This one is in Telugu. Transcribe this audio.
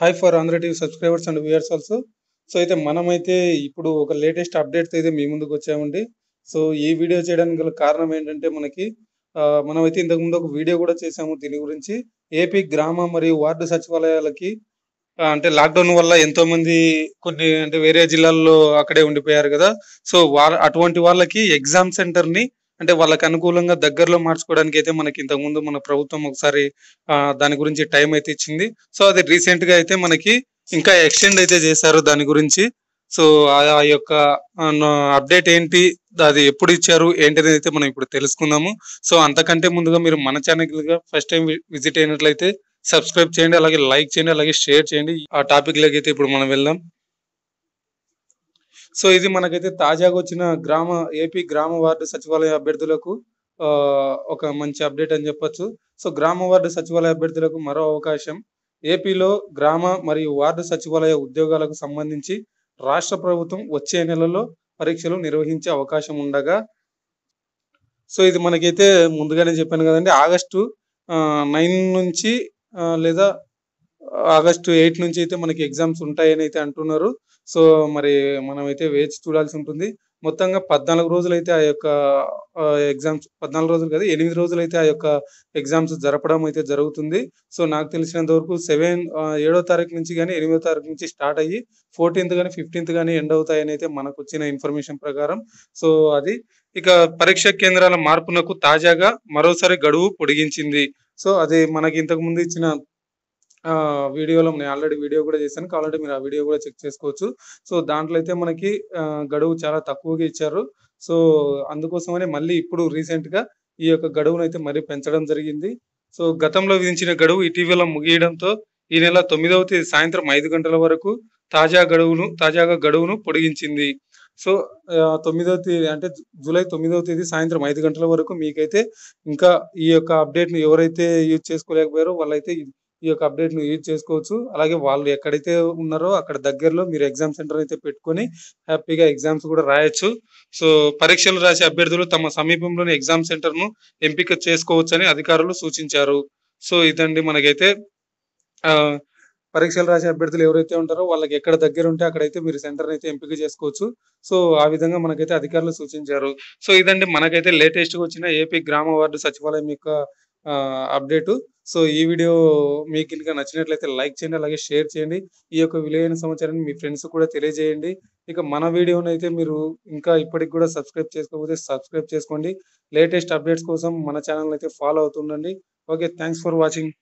high for Andhra TV subscribers and viewers also so అయితే మనమైతే ఇప్పుడు ఒక లేటెస్ట్ అప్డేట్స్ అయితే మీ ముందుకు వచ్చామండి సో ఈ వీడియో చేయడానికి గల కారణం ఏంటంటే మనకి మనమైతే ఇంతకుముందు ఒక వీడియో కూడా చేసాము దీని గురించి ఏపీ గ్రామ మరియు వార్డు సచివాలయాలకి అంటే లాక్డౌన్ వల్ల ఎంతో మంది కొన్ని అంటే వేరే జిల్లాల్లో అక్కడే ఉండిపోయారు కదా సో అటువంటి వాళ్ళకి ఎగ్జామ్ సెంటర్ని అంటే వాళ్ళకి అనుకూలంగా దగ్గరలో మార్చుకోవడానికి అయితే మనకి ఇంతకుముందు మన ప్రభుత్వం ఒకసారి దాని గురించి టైం అయితే ఇచ్చింది సో అది రీసెంట్ గా అయితే మనకి ఇంకా ఎక్స్టెండ్ అయితే చేశారు దాని గురించి సో ఆ యొక్క అప్డేట్ ఏంటి అది ఎప్పుడు ఇచ్చారు అనేది అయితే మనం ఇప్పుడు తెలుసుకుందాము సో అంతకంటే ముందుగా మీరు మన ఛానల్గా ఫస్ట్ టైం విజిట్ అయినట్లయితే సబ్స్క్రైబ్ చేయండి అలాగే లైక్ చేయండి అలాగే షేర్ చేయండి ఆ టాపిక్ అయితే ఇప్పుడు మనం వెళ్దాం సో ఇది మనకైతే తాజాగా వచ్చిన గ్రామ ఏపీ గ్రామ వార్డు సచివాలయ అభ్యర్థులకు ఒక మంచి అప్డేట్ అని చెప్పొచ్చు సో గ్రామ వార్డు సచివాలయ అభ్యర్థులకు మరో అవకాశం ఏపీలో గ్రామ మరియు వార్డు సచివాలయ ఉద్యోగాలకు సంబంధించి రాష్ట్ర ప్రభుత్వం వచ్చే నెలలో పరీక్షలు నిర్వహించే అవకాశం ఉండగా సో ఇది మనకైతే ముందుగానే చెప్పాను కదండి ఆగస్టు నైన్ నుంచి లేదా ఆగస్టు ఎయిట్ నుంచి అయితే మనకి ఎగ్జామ్స్ ఉంటాయని అయితే అంటున్నారు సో మరి మనమైతే వేచి చూడాల్సి ఉంటుంది మొత్తంగా పద్నాలుగు రోజులు అయితే ఆ యొక్క ఎగ్జామ్స్ పద్నాలుగు రోజులు కదా ఎనిమిది రోజులు అయితే ఆ యొక్క ఎగ్జామ్స్ జరపడం అయితే జరుగుతుంది సో నాకు తెలిసినంత వరకు సెవెన్ ఏడో తారీఖు నుంచి కానీ ఎనిమిదో తారీఖు నుంచి స్టార్ట్ అయ్యి ఫోర్టీన్త్ కానీ ఫిఫ్టీన్త్ కానీ ఎండ్ అవుతాయని అయితే మనకు వచ్చిన ఇన్ఫర్మేషన్ ప్రకారం సో అది ఇక పరీక్ష కేంద్రాల మార్పునకు తాజాగా మరోసారి గడువు పొడిగించింది సో అది మనకి ఇంతకు ముందు ఇచ్చిన వీడియోలో నేను ఆల్రెడీ వీడియో కూడా చేశాను కాబట్టి మీరు ఆ వీడియో కూడా చెక్ చేసుకోవచ్చు సో దాంట్లో అయితే మనకి గడువు చాలా తక్కువగా ఇచ్చారు సో అందుకోసమనే మళ్ళీ ఇప్పుడు రీసెంట్గా ఈ యొక్క గడువును అయితే మరీ పెంచడం జరిగింది సో గతంలో విధించిన గడువు ఇటీవల ముగియడంతో ఈ నెల తొమ్మిదవ తేదీ సాయంత్రం ఐదు గంటల వరకు తాజా గడువును తాజాగా గడువును పొడిగించింది సో తొమ్మిదవ తేదీ అంటే జూలై తొమ్మిదవ తేదీ సాయంత్రం ఐదు గంటల వరకు మీకైతే ఇంకా ఈ యొక్క అప్డేట్ని ఎవరైతే యూజ్ చేసుకోలేకపోయారో వాళ్ళైతే ఈ యొక్క అప్డేట్ ను యూజ్ చేసుకోవచ్చు అలాగే వాళ్ళు ఎక్కడైతే ఉన్నారో అక్కడ దగ్గరలో మీరు ఎగ్జామ్ సెంటర్ అయితే పెట్టుకొని హ్యాపీగా ఎగ్జామ్స్ కూడా రాయొచ్చు సో పరీక్షలు రాసే అభ్యర్థులు తమ సమీపంలోని ఎగ్జామ్ సెంటర్ ను ఎంపిక చేసుకోవచ్చని అధికారులు సూచించారు సో ఇదండి మనకైతే ఆ పరీక్షలు రాసే అభ్యర్థులు ఎవరైతే ఉంటారో వాళ్ళకి ఎక్కడ దగ్గర ఉంటే అక్కడైతే మీరు సెంటర్ అయితే ఎంపిక చేసుకోవచ్చు సో ఆ విధంగా మనకైతే అధికారులు సూచించారు సో ఇదండి మనకైతే లేటెస్ట్గా వచ్చిన ఏపీ గ్రామ వార్డు సచివాలయం యొక్క అప్డేటు సో ఈ వీడియో మీకు ఇంకా నచ్చినట్లయితే లైక్ చేయండి అలాగే షేర్ చేయండి ఈ యొక్క విలువైన సమాచారాన్ని మీ ఫ్రెండ్స్ కూడా తెలియజేయండి ఇక మన వీడియోని అయితే మీరు ఇంకా ఇప్పటికి కూడా సబ్స్క్రైబ్ చేసుకోకపోతే సబ్స్క్రైబ్ చేసుకోండి లేటెస్ట్ అప్డేట్స్ కోసం మన ఛానల్ అయితే ఫాలో అవుతుండండి ఓకే థ్యాంక్స్ ఫర్ వాచింగ్